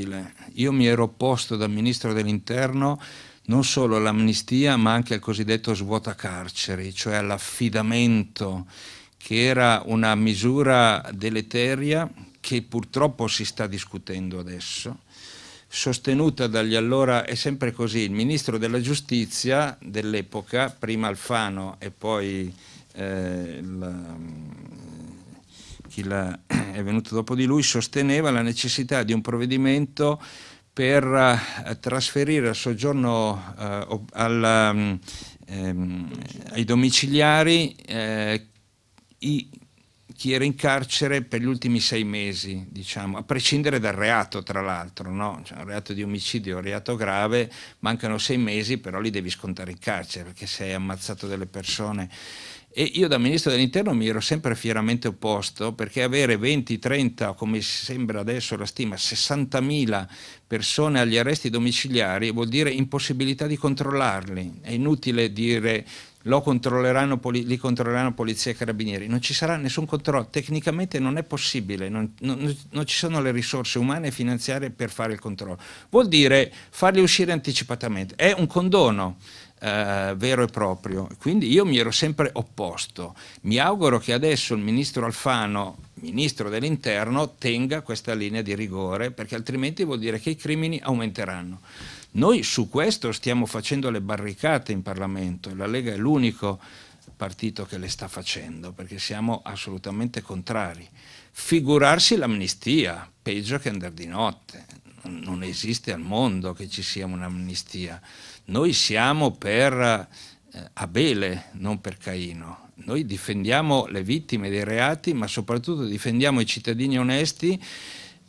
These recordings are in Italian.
inaccettabile. Io mi ero opposto dal ministro dell'interno non solo all'amnistia ma anche al cosiddetto svuotacarceri, cioè all'affidamento che era una misura deleteria che purtroppo si sta discutendo adesso, sostenuta dagli allora, è sempre così, il ministro della giustizia dell'epoca, prima Alfano e poi eh, il, chi è venuto dopo di lui, sosteneva la necessità di un provvedimento per eh, trasferire al soggiorno eh, al, mm, ehm, ai domiciliari eh, i, chi era in carcere per gli ultimi sei mesi, diciamo, a prescindere dal reato, tra l'altro, no? cioè, un reato di omicidio, un reato grave, mancano sei mesi, però li devi scontare in carcere, perché se hai ammazzato delle persone e io da ministro dell'interno mi ero sempre fieramente opposto perché avere 20, 30, come sembra adesso la stima, 60.000 persone agli arresti domiciliari vuol dire impossibilità di controllarli. È inutile dire Controlleranno, li controlleranno polizia e carabinieri, non ci sarà nessun controllo, tecnicamente non è possibile, non, non, non, ci sono le risorse umane e finanziarie per fare il controllo. Vuol dire farli uscire anticipatamente, è un condono, eh, vero e proprio. Quindi io mi ero sempre opposto. Mi auguro che adesso il ministro Alfano, ministro dell'interno, tenga questa linea di rigore perché altrimenti vuol dire che i crimini aumenteranno. Noi su questo stiamo facendo le barricate in Parlamento, la Lega è l'unico partito che le sta facendo perché siamo assolutamente contrari. Figurarsi l'amnistia, peggio che andare di notte, non esiste al mondo che ci sia un'amnistia. Noi siamo per eh, Abele, non per Caino. Noi difendiamo le vittime dei reati, ma soprattutto difendiamo i cittadini onesti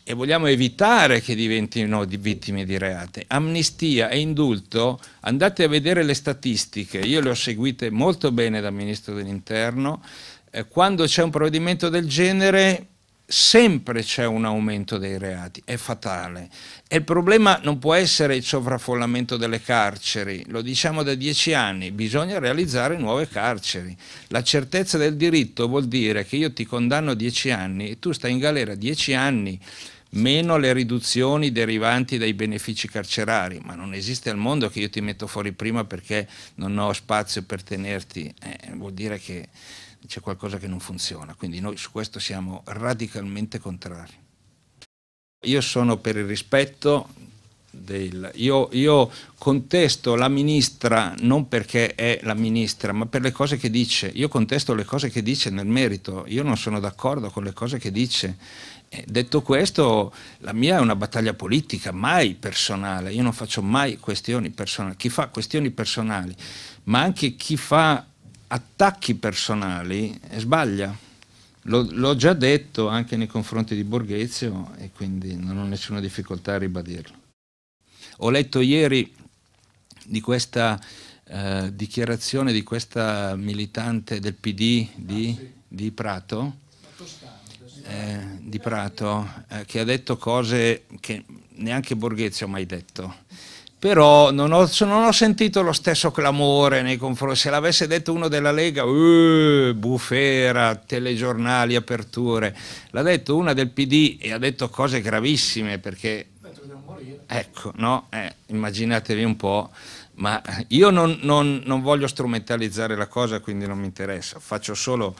e vogliamo evitare che diventino vittime di reati. Amnistia e indulto, andate a vedere le statistiche, io le ho seguite molto bene dal Ministro dell'Interno, eh, quando c'è un provvedimento del genere sempre c'è un aumento dei reati, è fatale. E il problema non può essere il sovraffollamento delle carceri, lo diciamo da dieci anni, bisogna realizzare nuove carceri. La certezza del diritto vuol dire che io ti condanno dieci anni e tu stai in galera dieci anni meno le riduzioni derivanti dai benefici carcerari, ma non esiste al mondo che io ti metto fuori prima perché non ho spazio per tenerti, eh, vuol dire che c'è qualcosa che non funziona, quindi noi su questo siamo radicalmente contrari. Io sono per il rispetto del... Io, io contesto la ministra non perché è la ministra, ma per le cose che dice. Io contesto le cose che dice nel merito, io non sono d'accordo con le cose che dice. Eh, detto questo, la mia è una battaglia politica, mai personale. Io non faccio mai questioni personali. Chi fa questioni personali, ma anche chi fa attacchi personali eh, sbaglia. L'ho, l'ho già detto anche nei confronti di Borghezio e quindi non ho nessuna difficoltà a ribadirlo. Ho letto ieri di questa eh, dichiarazione di questa militante del PD di, ah, sì. di Prato, eh, di Prato eh, che ha detto cose che neanche Borghezio ha mai detto però non ho, non ho, sentito lo stesso clamore nei confronti. Se l'avesse detto uno della Lega, uh, bufera, telegiornali, aperture, l'ha detto una del PD e ha detto cose gravissime perché... Ecco, no? Eh, immaginatevi un po', ma io non, non, non, voglio strumentalizzare la cosa, quindi non mi interessa, faccio solo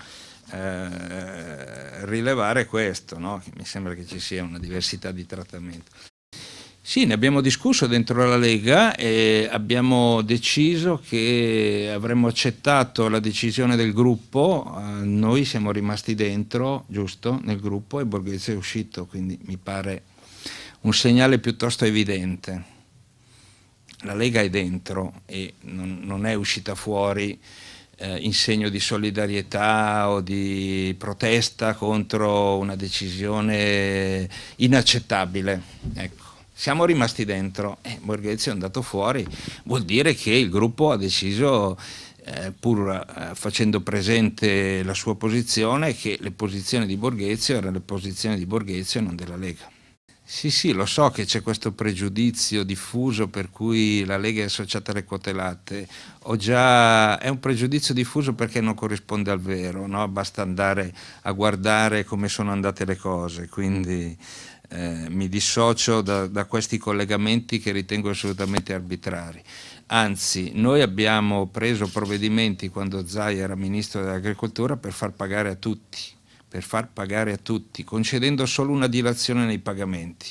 eh, rilevare questo, no? mi sembra che ci sia una diversità di trattamento. Sì, ne abbiamo discusso dentro la Lega e abbiamo deciso che avremmo accettato la decisione del gruppo, eh, noi siamo rimasti dentro, giusto, nel gruppo e Borghese è uscito, quindi mi pare un segnale piuttosto evidente. La Lega è dentro e non, non è uscita fuori eh, in segno di solidarietà o di protesta contro una decisione inaccettabile. Ecco siamo rimasti dentro. Eh, Borghezio è andato fuori, vuol dire che il gruppo ha deciso, eh, pur eh, facendo presente la sua posizione, che le posizioni di Borghezio erano le posizioni di Borghezio e non della Lega. Sì, sì, lo so che c'è questo pregiudizio diffuso per cui la Lega è associata alle quote latte. Già, è un pregiudizio diffuso perché non corrisponde al vero, no? basta andare a guardare come sono andate le cose. Quindi eh, mi dissocio da, da, questi collegamenti che ritengo assolutamente arbitrari. Anzi, noi abbiamo preso provvedimenti quando Zai era ministro dell'agricoltura per far pagare a tutti, per far pagare a tutti, concedendo solo una dilazione nei pagamenti.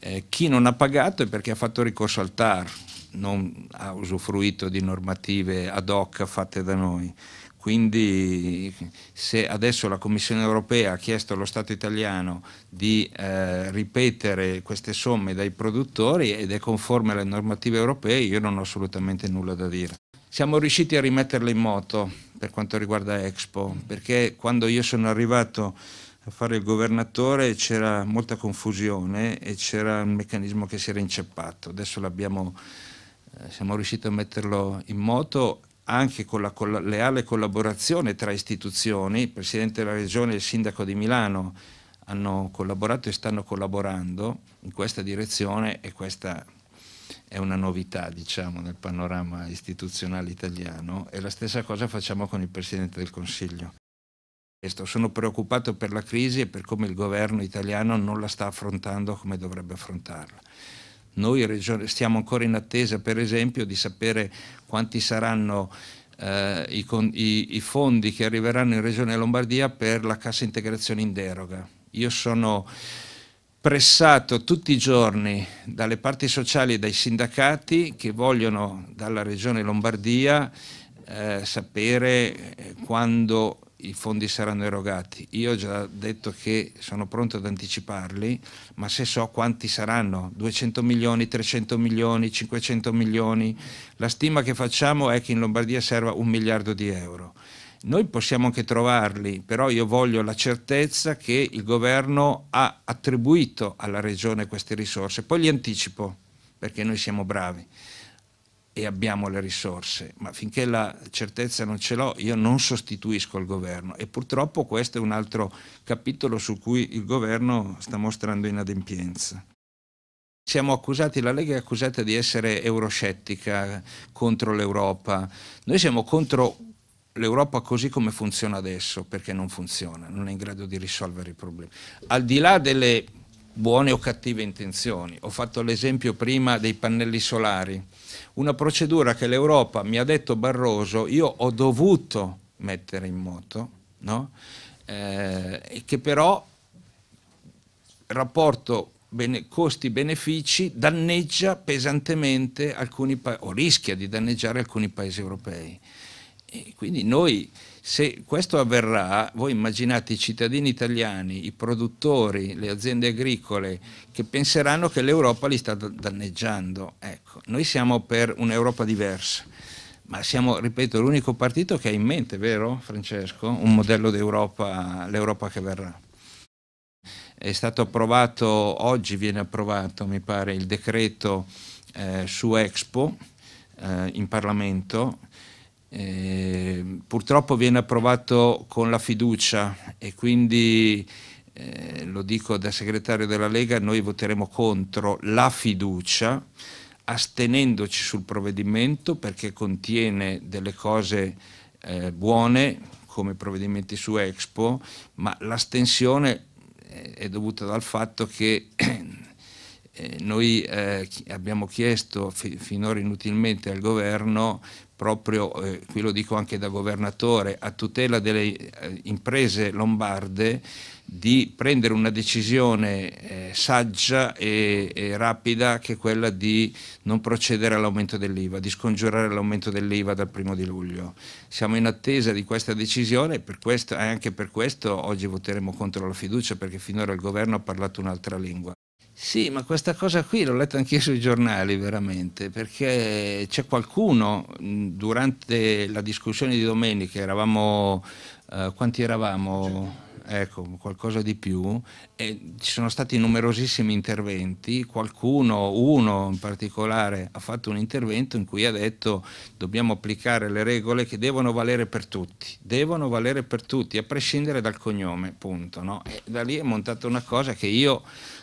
Eh, chi non ha pagato è perché ha fatto ricorso al TAR, non ha usufruito di normative ad hoc fatte da noi. Quindi se adesso la Commissione europea ha chiesto allo Stato italiano di eh, ripetere queste somme dai produttori ed è conforme alle normative europee, io non ho assolutamente nulla da dire. Siamo riusciti a rimetterle in moto per quanto riguarda Expo, perché quando io sono arrivato a fare il governatore c'era molta confusione e c'era un meccanismo che si era inceppato. Adesso l'abbiamo eh, siamo riusciti a metterlo in moto anche con la colla leale collaborazione tra istituzioni, il Presidente della Regione e il Sindaco di Milano hanno collaborato e stanno collaborando in questa direzione e questa è una novità diciamo, nel panorama istituzionale italiano e la stessa cosa facciamo con il Presidente del Consiglio. Sono preoccupato per la crisi e per come il governo italiano non la sta affrontando come dovrebbe affrontarla. Noi stiamo ancora in attesa, per esempio, di sapere quanti saranno eh, i, i, i, fondi che arriveranno in Regione Lombardia per la cassa integrazione in deroga. Io sono pressato tutti i giorni dalle parti sociali e dai sindacati che vogliono dalla Regione Lombardia eh, sapere eh, quando i fondi saranno erogati. Io ho già detto che sono pronto ad anticiparli, ma se so quanti saranno, 200 milioni, 300 milioni, 500 milioni, la stima che facciamo è che in Lombardia serva un miliardo di euro. Noi possiamo anche trovarli, però io voglio la certezza che il governo ha attribuito alla regione queste risorse, poi li anticipo perché noi siamo bravi e abbiamo le risorse, ma finché la certezza non ce l'ho io non sostituisco il governo e purtroppo questo è un altro capitolo su cui il governo sta mostrando inadempienza. Siamo accusati, la Lega è accusata di essere euroscettica contro l'Europa, noi siamo contro l'Europa così come funziona adesso perché non funziona, non è in grado di risolvere i problemi. Al di là delle buone o cattive intenzioni. Ho fatto l'esempio prima dei pannelli solari, una procedura che l'Europa mi ha detto Barroso, io ho dovuto mettere in moto, no? eh, che però rapporto bene, costi-benefici danneggia pesantemente alcuni paesi, o rischia di danneggiare alcuni paesi europei. E quindi noi, se questo avverrà, voi immaginate i cittadini italiani, i produttori, le aziende agricole che penseranno che l'Europa li sta danneggiando. Ecco, noi siamo per un'Europa diversa, ma siamo, ripeto, l'unico partito che ha in mente, vero Francesco, un modello d'Europa, l'Europa che verrà. È stato approvato, oggi viene approvato, mi pare, il decreto eh, su Expo eh, in Parlamento eh, purtroppo viene approvato con la fiducia e quindi eh, lo dico da segretario della Lega, noi voteremo contro la fiducia astenendoci sul provvedimento perché contiene delle cose eh, buone come provvedimenti su Expo, ma l'astensione eh, è dovuta dal fatto che eh, noi eh, abbiamo chiesto finora inutilmente al governo proprio, eh, qui lo dico anche da governatore, a tutela delle eh, imprese lombarde di prendere una decisione eh, saggia e, e, rapida che è quella di non procedere all'aumento dell'IVA, di scongiurare l'aumento dell'IVA dal primo di luglio. Siamo in attesa di questa decisione e, e anche per questo oggi voteremo contro la fiducia perché finora il governo ha parlato un'altra lingua. Sì, ma questa cosa qui l'ho letta anche sui giornali veramente, perché c'è qualcuno durante la discussione di domenica, eravamo, eh, quanti eravamo? Ecco, qualcosa di più, e ci sono stati numerosissimi interventi, qualcuno, uno in particolare, ha fatto un intervento in cui ha detto dobbiamo applicare le regole che devono valere per tutti, devono valere per tutti, a prescindere dal cognome, punto. No? E da lì è montata una cosa che io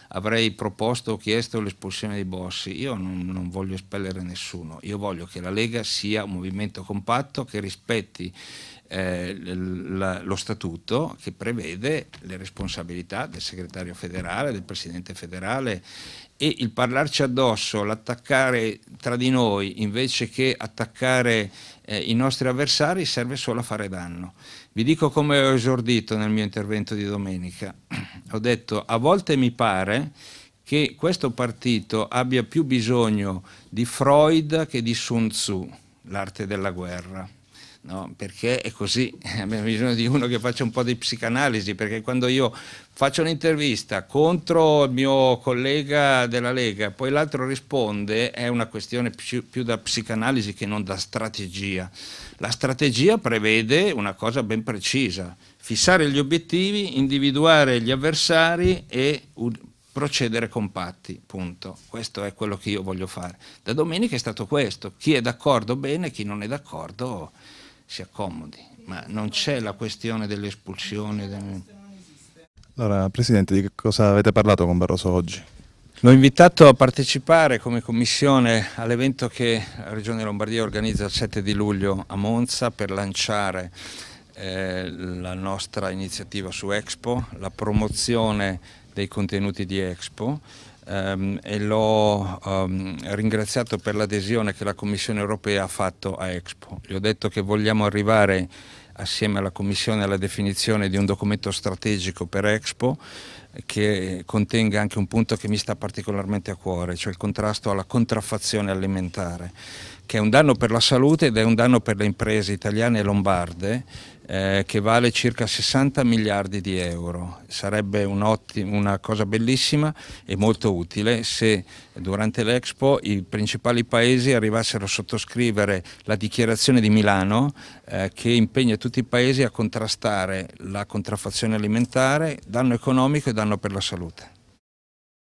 avrei proposto o chiesto l'espulsione dei Bossi. Io non, non voglio espellere nessuno, io voglio che la Lega sia un movimento compatto che rispetti eh, la, lo statuto che prevede le responsabilità del segretario federale, del presidente federale e il parlarci addosso, l'attaccare tra di noi invece che attaccare eh, i nostri avversari serve solo a fare danno. Vi dico come ho esordito nel mio intervento di domenica. ho detto a volte mi pare che questo partito abbia più bisogno di Freud che di Sun Tzu, l'arte della guerra no? perché è così, abbiamo bisogno di uno che faccia un po' di psicanalisi, perché quando io faccio un'intervista contro il mio collega della Lega, poi l'altro risponde, è una questione più da psicanalisi che non da strategia. La strategia prevede una cosa ben precisa, fissare gli obiettivi, individuare gli avversari e procedere compatti, punto. Questo è quello che io voglio fare. Da domenica è stato questo, chi è d'accordo bene, chi non è d'accordo si accomodi, ma non c'è la questione dell'espulsione. Del... Allora, Presidente, di che cosa avete parlato con Barroso oggi? L'ho invitato a partecipare come commissione all'evento che la Regione Lombardia organizza il 7 di luglio a Monza per lanciare eh, la nostra iniziativa su Expo, la promozione dei contenuti di Expo ehm, e l'ho ehm, ringraziato per l'adesione che la Commissione europea ha fatto a Expo. Gli ho detto che vogliamo arrivare assieme alla Commissione alla definizione di un documento strategico per Expo che contenga anche un punto che mi sta particolarmente a cuore, cioè il contrasto alla contraffazione alimentare che è un danno per la salute ed è un danno per le imprese italiane e lombarde, eh, che vale circa 60 miliardi di euro. Sarebbe un una cosa bellissima e molto utile se durante l'Expo i principali paesi arrivassero a sottoscrivere la dichiarazione di Milano eh, che impegna tutti i paesi a contrastare la contraffazione alimentare, danno economico e danno per la salute.